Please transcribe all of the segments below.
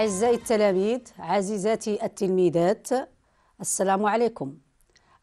أعزائي التلاميذ عزيزاتي التلميذات السلام عليكم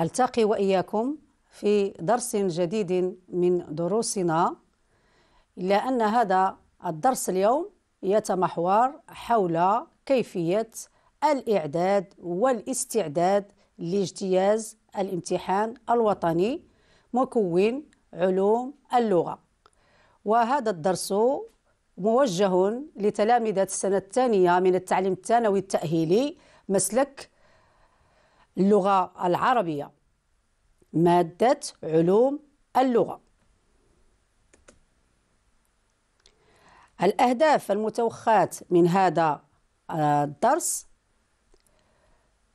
ألتقي وإياكم في درس جديد من دروسنا إلا أن هذا الدرس اليوم يتمحور حول كيفية الإعداد والاستعداد لاجتياز الامتحان الوطني مكون علوم اللغة وهذا الدرس موجه لتلامذة السنة الثانية من التعليم الثانوي التأهيلي مسلك اللغة العربية مادة علوم اللغة الأهداف المتوخاة من هذا آه، الدرس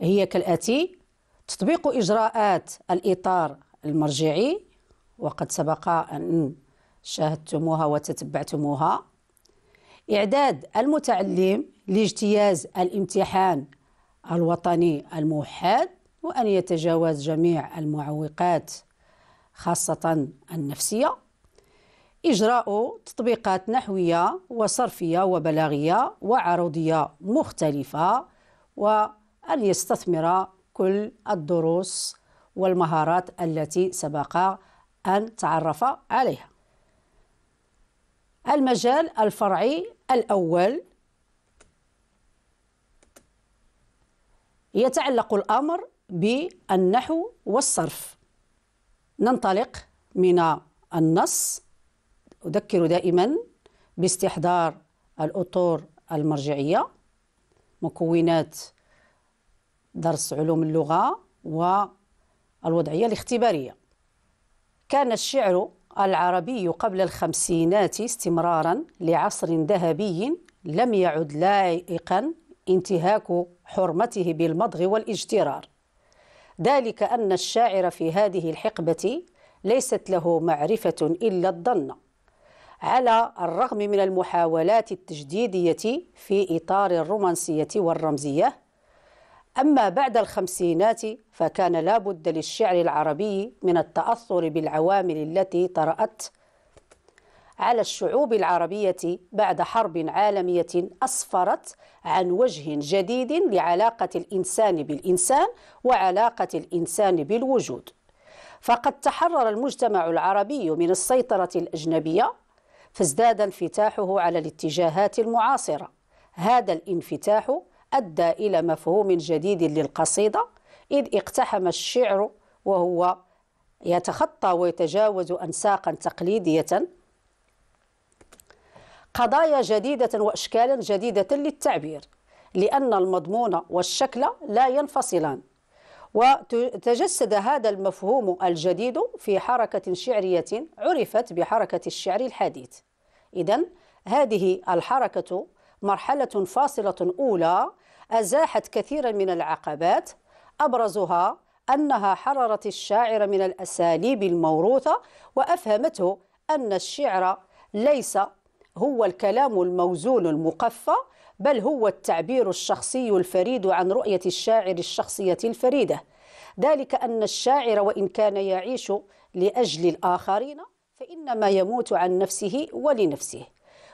هي كالآتي تطبيق إجراءات الإطار المرجعي وقد سبق أن شاهدتموها وتتبعتموها إعداد المتعلم لاجتياز الامتحان الوطني الموحد وأن يتجاوز جميع المعوقات خاصة النفسية إجراء تطبيقات نحوية وصرفية وبلاغية وعرضية مختلفة وأن يستثمر كل الدروس والمهارات التي سبق أن تعرف عليها المجال الفرعي الأول يتعلق الأمر بالنحو والصرف ننطلق من النص أذكر دائما باستحضار الأطور المرجعية مكونات درس علوم اللغة والوضعية الاختبارية كان الشعر العربي قبل الخمسينات استمرارا لعصر ذهبي لم يعد لائقا انتهاك حرمته بالمضغ والاجترار ذلك ان الشاعر في هذه الحقبه ليست له معرفه الا الظن على الرغم من المحاولات التجديديه في اطار الرومانسيه والرمزيه أما بعد الخمسينات فكان لا بد للشعر العربي من التأثر بالعوامل التي طرأت على الشعوب العربية بعد حرب عالمية أسفرت عن وجه جديد لعلاقة الإنسان بالإنسان وعلاقة الإنسان بالوجود فقد تحرر المجتمع العربي من السيطرة الأجنبية فازداد انفتاحه على الاتجاهات المعاصرة هذا الانفتاح أدى إلى مفهوم جديد للقصيدة إذ اقتحم الشعر وهو يتخطى ويتجاوز أنساقا تقليدية قضايا جديدة وأشكالا جديدة للتعبير لأن المضمون والشكل لا ينفصلان وتجسد هذا المفهوم الجديد في حركة شعرية عرفت بحركة الشعر الحديث إذا هذه الحركة مرحلة فاصلة أولى أزاحت كثيرا من العقبات أبرزها أنها حررت الشاعر من الأساليب الموروثة وأفهمته أن الشعر ليس هو الكلام الموزون المقفى بل هو التعبير الشخصي الفريد عن رؤية الشاعر الشخصية الفريدة ذلك أن الشاعر وإن كان يعيش لأجل الآخرين فإنما يموت عن نفسه ولنفسه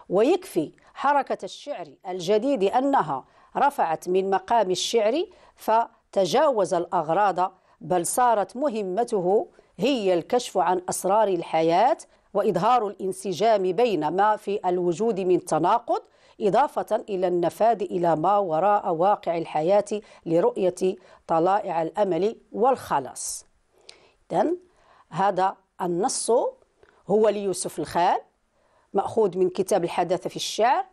ويكفي حركة الشعر الجديد أنها رفعت من مقام الشعر فتجاوز الأغراض بل صارت مهمته هي الكشف عن أسرار الحياة وإظهار الانسجام بين ما في الوجود من تناقض إضافة إلى النفاذ إلى ما وراء واقع الحياة لرؤية طلائع الأمل والخلاص إذن هذا النص هو ليوسف الخال مأخوذ من كتاب الحداثة في الشعر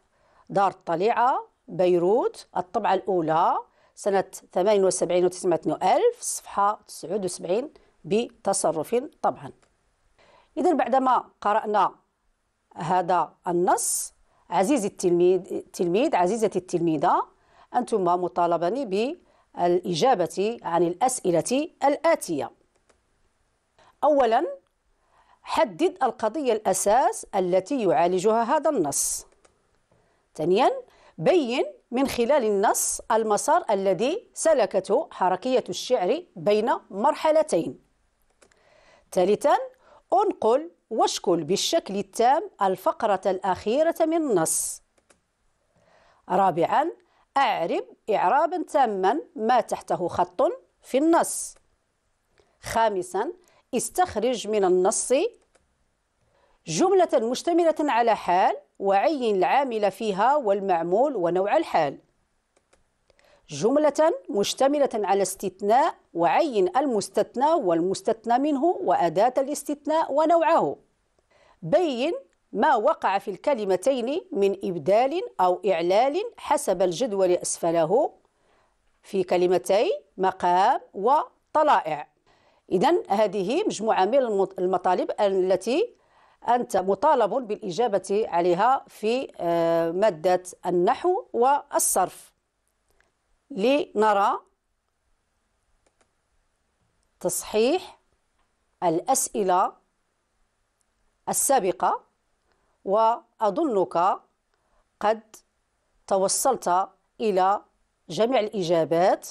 دار الطليعة بيروت الطبعة الأولى سنة 78 و 900 ألف صفحة 79 بتصرف طبعا إذا بعدما قرأنا هذا النص عزيزي التلميذ التلميذ عزيزتي التلميذة أنتم مطالبني بالإجابة عن الأسئلة الآتية أولا حدد القضية الأساس التي يعالجها هذا النص ثانيا بين من خلال النص المسار الذي سلكته حركية الشعر بين مرحلتين ثالثا انقل واشكل بالشكل التام الفقرة الأخيرة من النص رابعا أعرب إعرابا تاما ما تحته خط في النص خامسا استخرج من النص جملة مشتملة على حال وعين العامل فيها والمعمول ونوع الحال جملة مشتملة على استثناء وعين المستثنى والمستثنى منه وأداة الاستثناء ونوعه بين ما وقع في الكلمتين من إبدال أو إعلال حسب الجدول أسفله في كلمتي مقام وطلائع إذا هذه مجموعة من المطالب التي أنت مطالب بالإجابة عليها في آه، مادة النحو والصرف لنرى تصحيح الأسئلة السابقة وأظنك قد توصلت إلى جميع الإجابات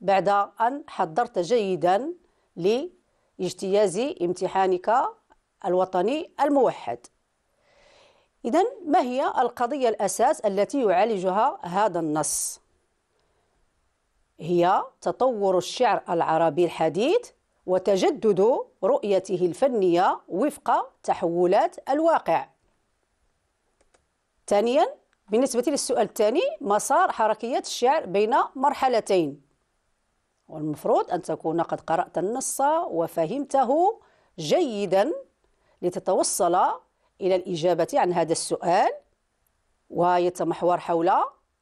بعد أن حضرت جيدا لاجتياز امتحانك الوطني الموحد إذا ما هي القضية الأساس التي يعالجها هذا النص؟ هي تطور الشعر العربي الحديث وتجدد رؤيته الفنية وفق تحولات الواقع. ثانيا بالنسبة للسؤال الثاني مسار حركية الشعر بين مرحلتين والمفروض أن تكون قد قرأت النص وفهمته جيداً لتتوصل إلى الإجابة عن هذا السؤال ويتمحور حول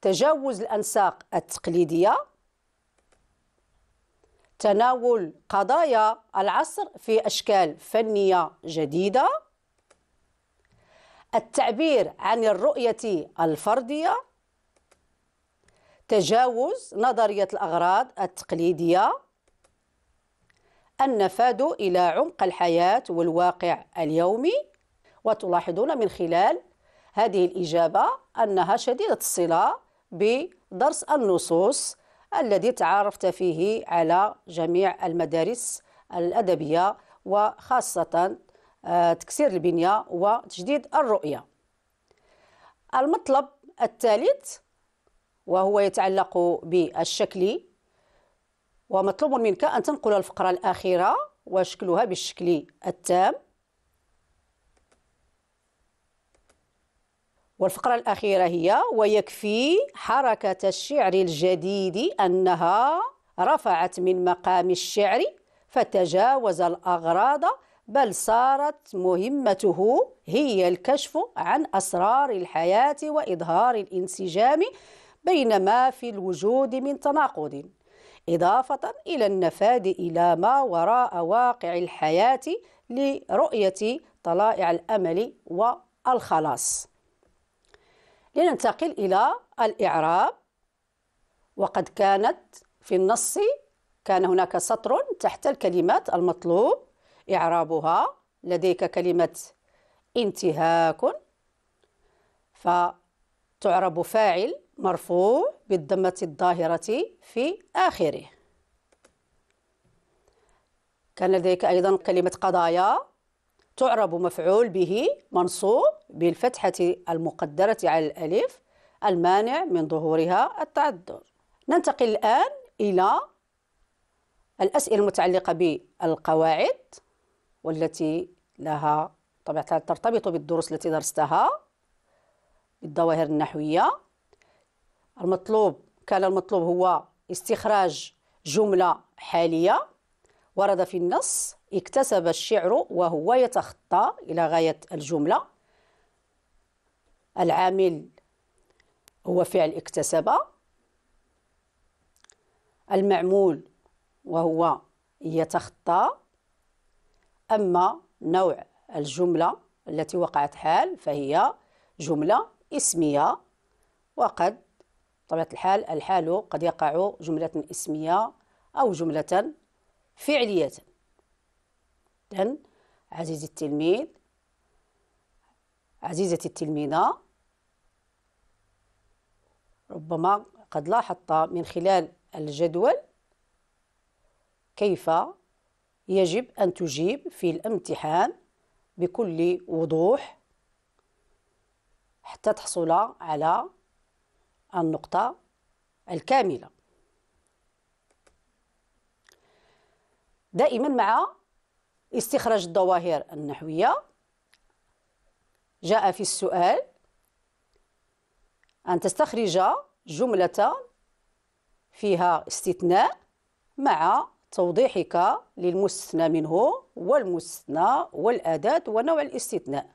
تجاوز الأنساق التقليدية تناول قضايا العصر في أشكال فنية جديدة التعبير عن الرؤية الفردية تجاوز نظرية الأغراض التقليدية النفاذ إلى عمق الحياة والواقع اليومي وتلاحظون من خلال هذه الإجابة أنها شديدة الصلة بدرس النصوص الذي تعرفت فيه على جميع المدارس الأدبية وخاصة آه، تكسير البنية وتجديد الرؤية المطلب الثالث وهو يتعلق بالشكل ومطلوب منك أن تنقل الفقرة الأخيرة وشكلها بالشكل التام والفقرة الأخيرة هي ويكفي حركة الشعر الجديد أنها رفعت من مقام الشعر فتجاوز الأغراض بل صارت مهمته هي الكشف عن أسرار الحياة وإظهار الانسجام بين ما في الوجود من تناقض إضافة إلى النفاد إلى ما وراء واقع الحياة لرؤية طلائع الأمل والخلاص لننتقل إلى الإعراب وقد كانت في النص كان هناك سطر تحت الكلمات المطلوب إعرابها لديك كلمة انتهاك فتعرب فاعل مرفوع بالضمة الظاهرة في آخره كان لديك أيضا كلمة قضايا تعرب مفعول به منصوب بالفتحة المقدرة على الألف المانع من ظهورها التعذر ننتقل الآن إلى الأسئلة المتعلقة بالقواعد والتي لها طبعا ترتبط بالدروس التي درستها بالظواهر النحوية المطلوب كان المطلوب هو استخراج جملة حالية ورد في النص اكتسب الشعر وهو يتخطى إلى غاية الجملة العامل هو فعل اكتسب المعمول وهو يتخطى أما نوع الجملة التي وقعت حال فهي جملة اسمية وقد طبيعة الحال الحال قد يقع جملة اسمية أو جملة فعلية إذن عزيزي التلميذ عزيزتي التلميذة ربما قد لاحظت من خلال الجدول كيف يجب أن تجيب في الامتحان بكل وضوح حتى تحصل على النقطة الكاملة دائما مع استخراج الظواهر النحوية جاء في السؤال أن تستخرج جملة فيها استثناء مع توضيحك للمستثنى منه والمستثنى والأداة ونوع الاستثناء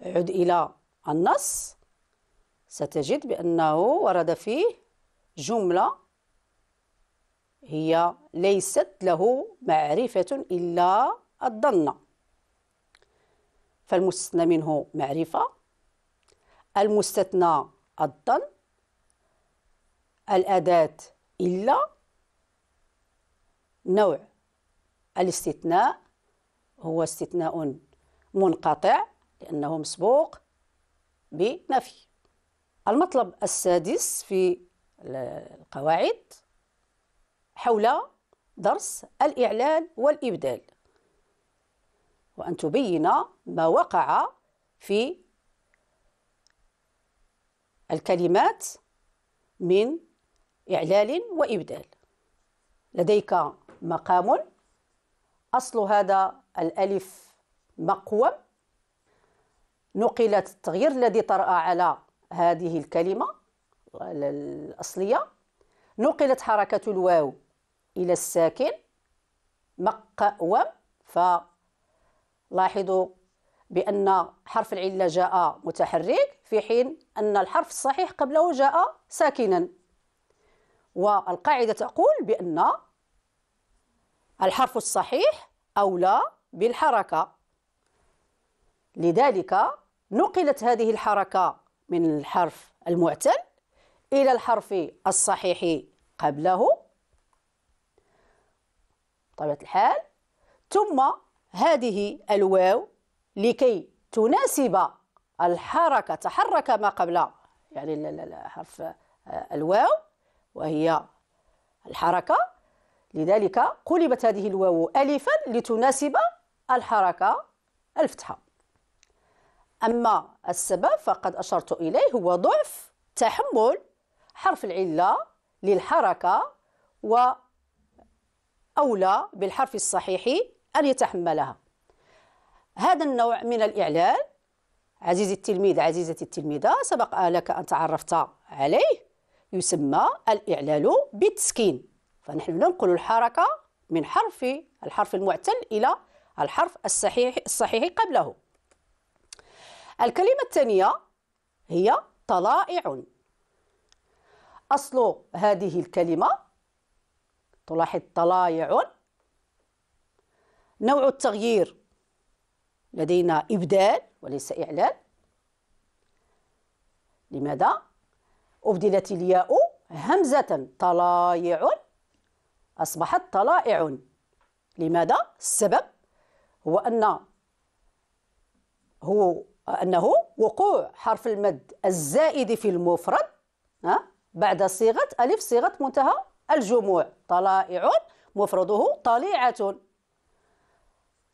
عد إلى النص ستجد بأنه ورد فيه جملة هي ليست له معرفة إلا الظن فالمستثنى منه معرفة المستثنى الظن الأداة إلا نوع الاستثناء هو استثناء منقطع لأنه مسبوق بنفي المطلب السادس في القواعد حول درس الإعلان والإبدال وأن تبين ما وقع في الكلمات من إعلال وإبدال لديك مقام أصل هذا الألف مقوم نقلت التغيير الذي طرأ على هذه الكلمة الأصلية نقلت حركة الواو إلى الساكن مقوم فلاحظوا بأن حرف العلة جاء متحرك في حين أن الحرف الصحيح قبله جاء ساكنا والقاعدة تقول بأن الحرف الصحيح أولى بالحركة لذلك نقلت هذه الحركة من الحرف المعتل إلى الحرف الصحيح قبله بطبيعة الحال ثم هذه الواو لكي تناسب الحركة تحرك ما قبل يعني حرف آه، الواو وهي الحركة لذلك قلبت هذه الواو ألفا لتناسب الحركة الفتحة أما السبب فقد أشرت إليه هو ضعف تحمل حرف العلة للحركة وأولى بالحرف الصحيح أن يتحملها هذا النوع من الإعلال عزيزي التلميذ عزيزتي التلميذة سبق لك أن تعرفت عليه يسمى الإعلال بالتسكين فنحن ننقل الحركة من حرف الحرف المعتل إلى الحرف الصحيح الصحيح قبله الكلمة الثانية هي طلائع أصل هذه الكلمة تلاحظ طلائع نوع التغيير لدينا إبدال وليس إعلان لماذا؟ أبدلت الياء همزة طلائع أصبحت طلائع لماذا؟ السبب هو أن هو أنه وقوع حرف المد الزائد في المفرد بعد صيغة ألف صيغة منتهى الجموع طلائع مفرده طليعة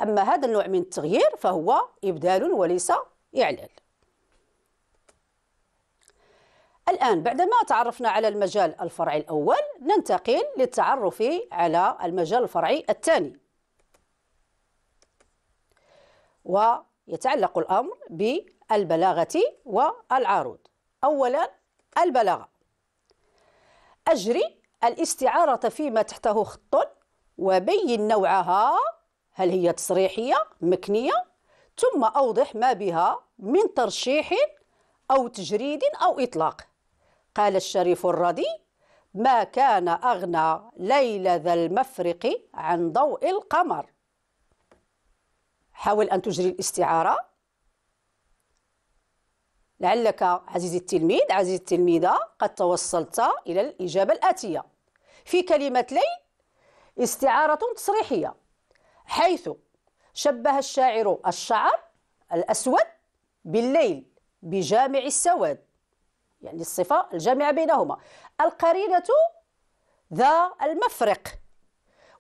أما هذا النوع من التغيير فهو إبدال وليس إعلال الآن بعدما تعرفنا على المجال الفرعي الأول ننتقل للتعرف على المجال الفرعي الثاني يتعلق الأمر بالبلاغة والعروض أولا البلاغة أجري الاستعارة فيما تحته خط وبين نوعها هل هي تصريحية مكنية ثم أوضح ما بها من ترشيح أو تجريد أو إطلاق قال الشريف الرضي ما كان أغنى ليل ذا المفرق عن ضوء القمر حاول أن تجري الاستعارة لعلك عزيزي التلميذ عزيزي التلميذة قد توصلت إلى الإجابة الآتية في كلمة لي استعارة تصريحية حيث شبه الشاعر الشعر الأسود بالليل بجامع السواد يعني الصفة الجامعة بينهما القرينة ذا المفرق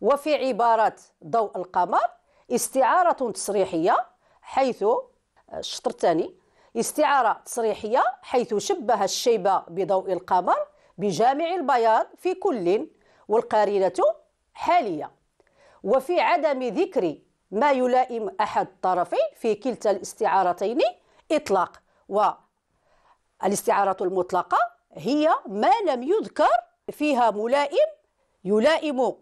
وفي عبارة ضوء القمر استعارة تصريحية حيث آه، الشطر الثاني استعارة تصريحية حيث شبه الشيبة بضوء القمر بجامع البياض في كل والقارنة حالية وفي عدم ذكر ما يلائم أحد الطرفين في كلتا الاستعارتين إطلاق والاستعارة المطلقة هي ما لم يذكر فيها ملائم يلائم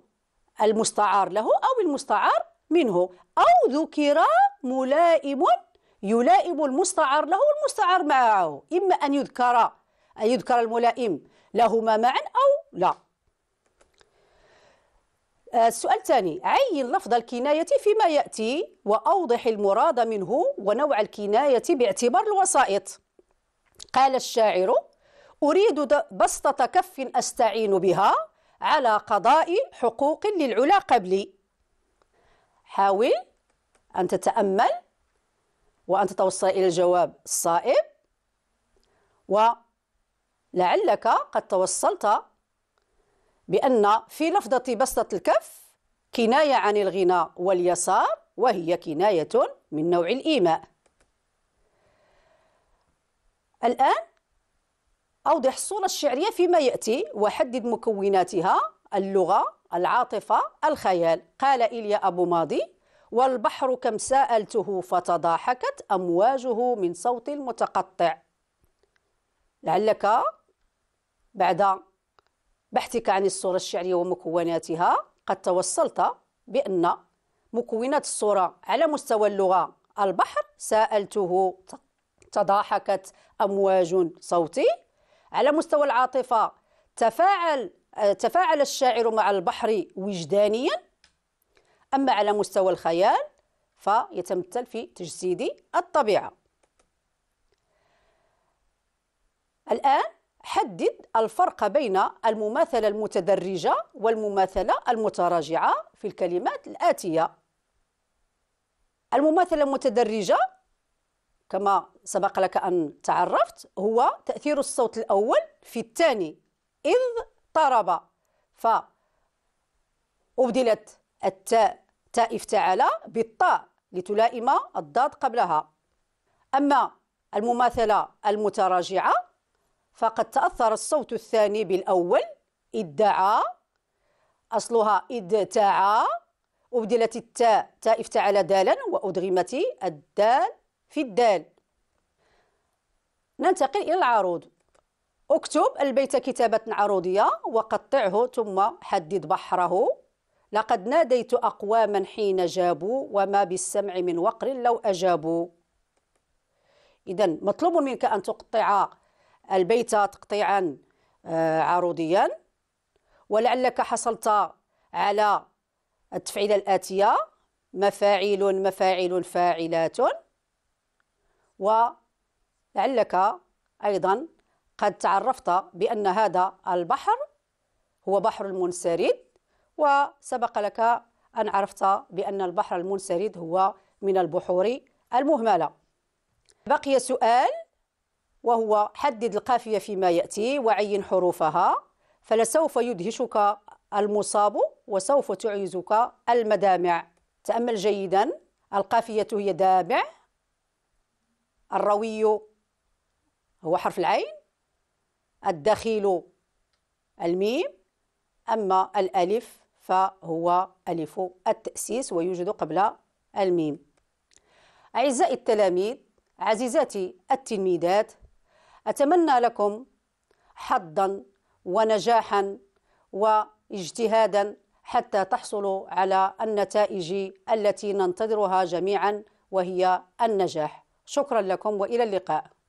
المستعار له أو المستعار منه أو ذكر ملائم يلائم المستعار له والمستعار معه إما أن يذكر أن يذكر الملائم لهما معا أو لا آه، السؤال الثاني عين لفظ الكناية فيما يأتي وأوضح المراد منه ونوع الكناية باعتبار الوسائط قال الشاعر أريد بسطة كف أستعين بها على قضاء حقوق للعلا قبلي حاول أن تتأمل وأن تتوصل إلى الجواب الصائب ولعلك قد توصلت بأن في لفظة بسطة الكف كناية عن الغنى واليسار وهي كناية من نوع الإيماء الآن أوضح الصورة الشعرية فيما يأتي وحدد مكوناتها اللغة العاطفة الخيال قال إليا أبو ماضي والبحر كم سألته فتضاحكت أمواجه من صوت المتقطع لعلك بعد بحثك عن الصورة الشعرية ومكوناتها قد توصلت بأن مكونات الصورة على مستوى اللغة البحر سألته تضاحكت أمواج صوتي على مستوى العاطفة تفاعل آه، تفاعل الشاعر مع البحر وجدانيا أما على مستوى الخيال فيتمثل في تجسيد الطبيعة الآن حدد الفرق بين المماثلة المتدرجة والمماثلة المتراجعة في الكلمات الآتية المماثلة المتدرجة كما سبق لك أن تعرفت هو تأثير الصوت الأول في الثاني إذ طرب ف أبدلت التاء تاء افتعل بالطاء لتلائم الضاد قبلها أما المماثلة المتراجعة فقد تأثر الصوت الثاني بالأول ادعى أصلها ادتعى أبدلت التاء تاء افتعل دالا وأدغمت الدال في الدال ننتقل إلى العروض اكتب البيت كتابة عروضية وقطعه ثم حدد بحره لقد ناديت أقواما حين جابوا وما بالسمع من وقر لو أجابوا إذا مطلوب منك أن تقطع البيت تقطيعا آه، عروضيا ولعلك حصلت على التفعيلة الآتية مفاعيل مفاعيل فاعلات ولعلك أيضا قد تعرفت بأن هذا البحر هو بحر المنسرد وسبق لك أن عرفت بأن البحر المنسرد هو من البحور المهملة بقي سؤال وهو حدد القافية فيما يأتي وعين حروفها فلسوف يدهشك المصاب وسوف تعيزك المدامع تأمل جيدا القافية هي دامع الروي هو حرف العين الدخيل الميم أما الألف فهو ألف التأسيس ويوجد قبل الميم أعزائي التلاميذ عزيزاتي التلميذات أتمنى لكم حظا ونجاحا واجتهادا حتى تحصلوا على النتائج التي ننتظرها جميعا وهي النجاح شكرا لكم والى اللقاء